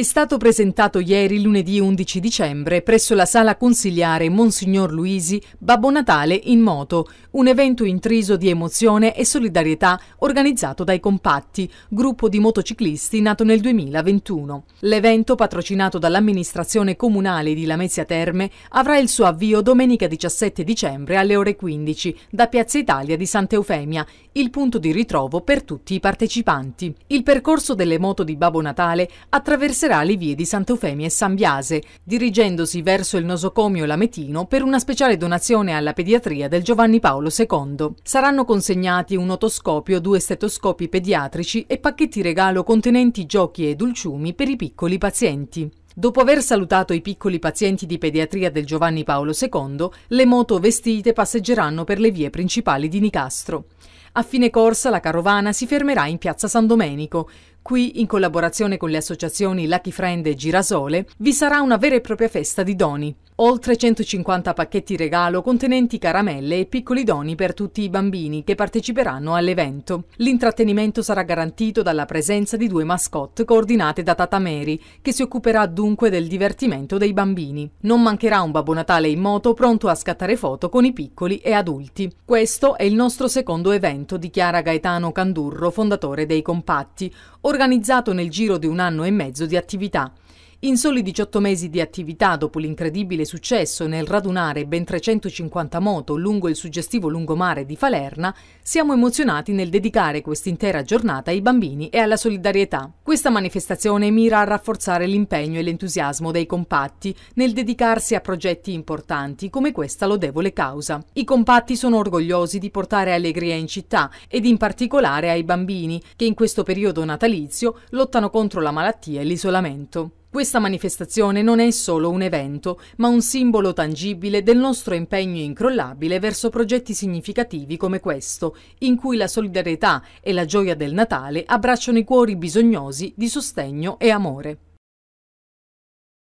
è stato presentato ieri lunedì 11 dicembre presso la sala consigliare Monsignor Luisi Babbo Natale in moto, un evento intriso di emozione e solidarietà organizzato dai Compatti, gruppo di motociclisti nato nel 2021. L'evento, patrocinato dall'amministrazione comunale di Lamezia Terme, avrà il suo avvio domenica 17 dicembre alle ore 15 da Piazza Italia di Sant'Eufemia, il punto di ritrovo per tutti i partecipanti. Il percorso delle moto di Babbo Natale attraverserà percorrerà le vie di Sant'Eufemia e San Biase, dirigendosi verso il nosocomio Lametino per una speciale donazione alla pediatria del Giovanni Paolo II. Saranno consegnati un otoscopio, due stetoscopi pediatrici e pacchetti regalo contenenti giochi e dolciumi per i piccoli pazienti. Dopo aver salutato i piccoli pazienti di pediatria del Giovanni Paolo II, le moto vestite passeggeranno per le vie principali di Nicastro. A fine corsa la carovana si fermerà in piazza San Domenico. Qui, in collaborazione con le associazioni Lucky Friend e Girasole, vi sarà una vera e propria festa di doni oltre 150 pacchetti regalo contenenti caramelle e piccoli doni per tutti i bambini che parteciperanno all'evento. L'intrattenimento sarà garantito dalla presenza di due mascotte coordinate da Tata Mary, che si occuperà dunque del divertimento dei bambini. Non mancherà un Babbo Natale in moto pronto a scattare foto con i piccoli e adulti. Questo è il nostro secondo evento, dichiara Gaetano Candurro, fondatore dei Compatti, organizzato nel giro di un anno e mezzo di attività. In soli 18 mesi di attività, dopo l'incredibile successo nel radunare ben 350 moto lungo il suggestivo lungomare di Falerna, siamo emozionati nel dedicare quest'intera giornata ai bambini e alla solidarietà. Questa manifestazione mira a rafforzare l'impegno e l'entusiasmo dei compatti nel dedicarsi a progetti importanti come questa lodevole causa. I compatti sono orgogliosi di portare allegria in città ed in particolare ai bambini che in questo periodo natalizio lottano contro la malattia e l'isolamento. Questa manifestazione non è solo un evento, ma un simbolo tangibile del nostro impegno incrollabile verso progetti significativi come questo, in cui la solidarietà e la gioia del Natale abbracciano i cuori bisognosi di sostegno e amore.